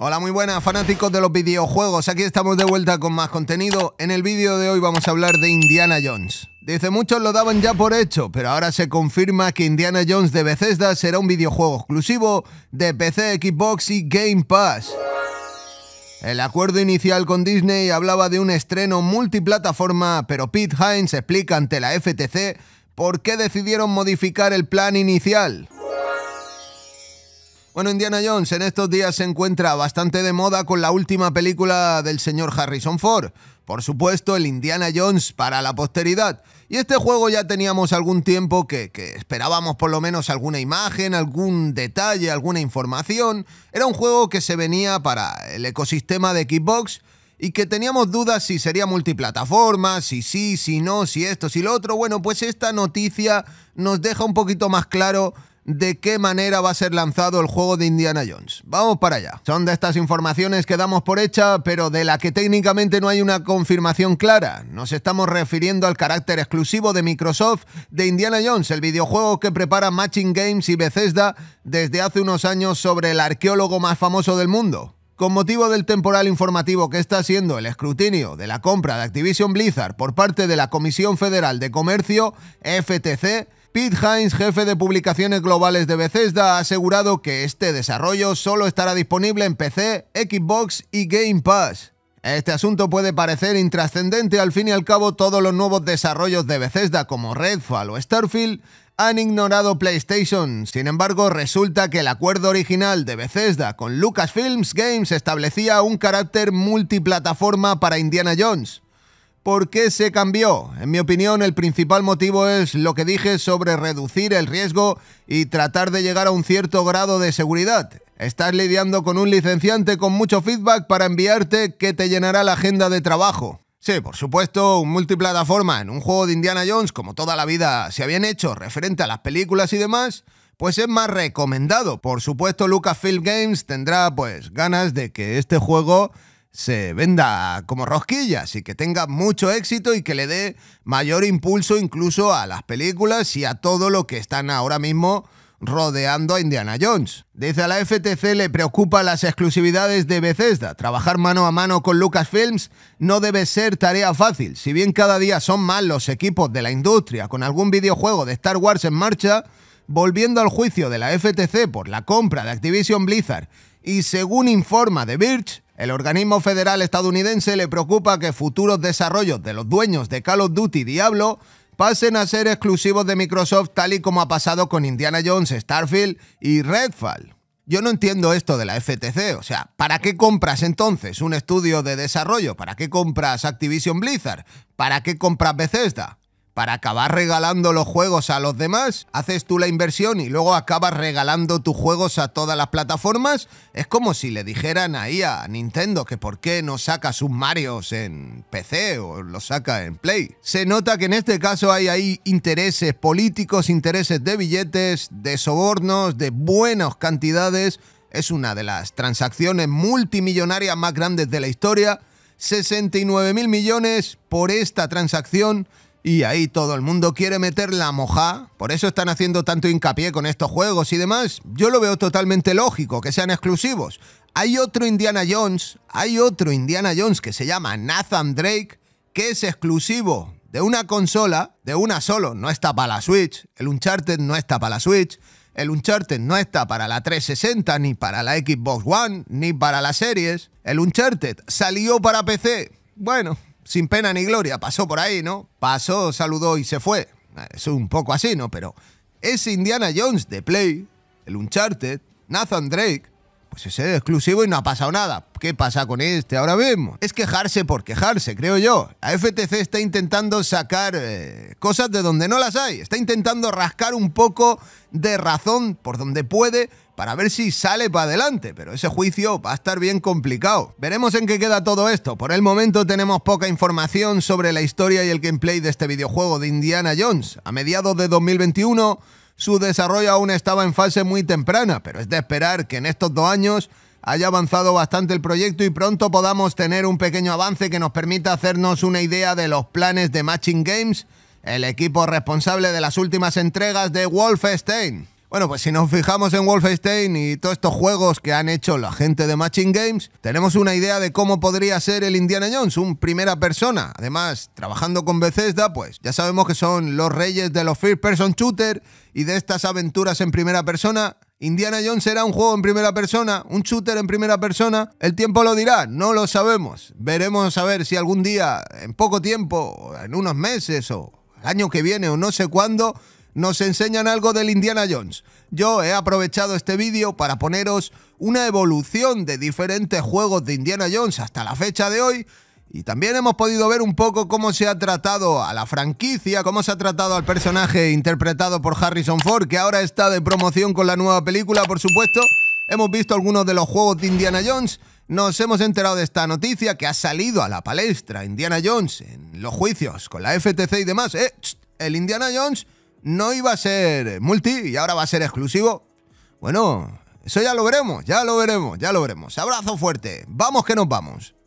Hola, muy buenas fanáticos de los videojuegos. Aquí estamos de vuelta con más contenido. En el vídeo de hoy vamos a hablar de Indiana Jones. Dice, muchos lo daban ya por hecho, pero ahora se confirma que Indiana Jones de Bethesda será un videojuego exclusivo de PC, Xbox y Game Pass. El acuerdo inicial con Disney hablaba de un estreno multiplataforma, pero Pete Hines explica ante la FTC por qué decidieron modificar el plan inicial. Bueno, Indiana Jones en estos días se encuentra bastante de moda con la última película del señor Harrison Ford. Por supuesto, el Indiana Jones para la posteridad. Y este juego ya teníamos algún tiempo que, esperábamos por lo menos alguna imagen, algún detalle, alguna información. Era un juego que se venía para el ecosistema de Xbox y que teníamos dudas si sería multiplataforma, si sí, si no, si esto, si lo otro. Bueno, pues esta noticia nos deja un poquito más claro de qué manera va a ser lanzado el juego de Indiana Jones. Vamos para allá. Son de estas informaciones que damos por hecha, pero de la que técnicamente no hay una confirmación clara. Nos estamos refiriendo al carácter exclusivo de Microsoft de Indiana Jones, el videojuego que prepara Matching Games y Bethesda desde hace unos años sobre el arqueólogo más famoso del mundo. Con motivo del temporal informativo que está siendo el escrutinio de la compra de Activision Blizzard por parte de la Comisión Federal de Comercio, FTC, Pete Hines, jefe de publicaciones globales de Bethesda, ha asegurado que este desarrollo solo estará disponible en PC, Xbox y Game Pass. Este asunto puede parecer intrascendente, al fin y al cabo todos los nuevos desarrollos de Bethesda como Redfall o Starfield han ignorado PlayStation. Sin embargo, resulta que el acuerdo original de Bethesda con Lucasfilms Games establecía un carácter multiplataforma para Indiana Jones. ¿Por qué se cambió? En mi opinión, el principal motivo es lo que dije sobre reducir el riesgo y tratar de llegar a un cierto grado de seguridad. Estás lidiando con un licenciante con mucho feedback para enviarte que te llenará la agenda de trabajo. Sí, por supuesto, un multiplataforma en un juego de Indiana Jones, como toda la vida se habían hecho referente a las películas y demás, pues es más recomendado. Por supuesto, Lucasfilm Games tendrá pues ganas de que este juego se venda como rosquillas y que tenga mucho éxito y que le dé mayor impulso incluso a las películas y a todo lo que están ahora mismo rodeando a Indiana Jones. Dice a la FTC le preocupa las exclusividades de Bethesda. Trabajar mano a mano con Lucasfilms no debe ser tarea fácil. Si bien cada día son más los equipos de la industria con algún videojuego de Star Wars en marcha, volviendo al juicio de la FTC por la compra de Activision Blizzard y según informa The Birch, el organismo federal estadounidense le preocupa que futuros desarrollos de los dueños de Call of Duty Diablo pasen a ser exclusivos de Microsoft tal y como ha pasado con Indiana Jones, Starfield y Redfall. Yo no entiendo esto de la FTC, o sea, ¿para qué compras entonces un estudio de desarrollo? ¿Para qué compras Activision Blizzard? ¿Para qué compras Bethesda? para acabar regalando los juegos a los demás, haces tú la inversión y luego acabas regalando tus juegos a todas las plataformas, es como si le dijeran ahí a Nintendo que por qué no saca sus Marios en PC o los saca en Play. Se nota que en este caso hay ahí intereses políticos, intereses de billetes, de sobornos, de buenas cantidades. Es una de las transacciones multimillonarias más grandes de la historia. 69 mil millones por esta transacción y ahí todo el mundo quiere meter la moja. Por eso están haciendo tanto hincapié con estos juegos y demás. Yo lo veo totalmente lógico que sean exclusivos. Hay otro Indiana Jones, hay otro Indiana Jones que se llama Nathan Drake, que es exclusivo de una consola, de una solo, no está para la Switch. El Uncharted no está para la Switch. El Uncharted no está para la 360, ni para la Xbox One, ni para las series. El Uncharted salió para PC. Bueno, sin pena ni gloria, pasó por ahí, ¿no? Pasó, saludó y se fue. Eh, es un poco así, ¿no? Pero es Indiana Jones de Play, el Uncharted, Nathan Drake, pues ese es exclusivo y no ha pasado nada. ¿Qué pasa con este? Ahora vemos. Es quejarse por quejarse, creo yo. La FTC está intentando sacar eh, cosas de donde no las hay. Está intentando rascar un poco de razón por donde puede para ver si sale para adelante, pero ese juicio va a estar bien complicado. Veremos en qué queda todo esto. Por el momento tenemos poca información sobre la historia y el gameplay de este videojuego de Indiana Jones. A mediados de 2021 su desarrollo aún estaba en fase muy temprana, pero es de esperar que en estos dos años haya avanzado bastante el proyecto y pronto podamos tener un pequeño avance que nos permita hacernos una idea de los planes de Matching Games, el equipo responsable de las últimas entregas de Wolfenstein. Bueno, pues si nos fijamos en Wolfenstein y todos estos juegos que han hecho la gente de Matching Games, tenemos una idea de cómo podría ser el Indiana Jones, un primera persona. Además, trabajando con Bethesda, pues ya sabemos que son los reyes de los first person shooter y de estas aventuras en primera persona. Indiana Jones será un juego en primera persona, un shooter en primera persona. El tiempo lo dirá, no lo sabemos. Veremos a ver si algún día, en poco tiempo, en unos meses o el año que viene o no sé cuándo, nos enseñan algo del Indiana Jones. Yo he aprovechado este vídeo para poneros una evolución de diferentes juegos de Indiana Jones hasta la fecha de hoy y también hemos podido ver un poco cómo se ha tratado a la franquicia, cómo se ha tratado al personaje interpretado por Harrison Ford, que ahora está de promoción con la nueva película, por supuesto. Hemos visto algunos de los juegos de Indiana Jones, nos hemos enterado de esta noticia que ha salido a la palestra Indiana Jones en los juicios con la FTC y demás. Eh, el Indiana Jones no iba a ser multi y ahora va a ser exclusivo. Bueno, eso ya lo veremos, ya lo veremos, ya lo veremos. Abrazo fuerte, vamos que nos vamos.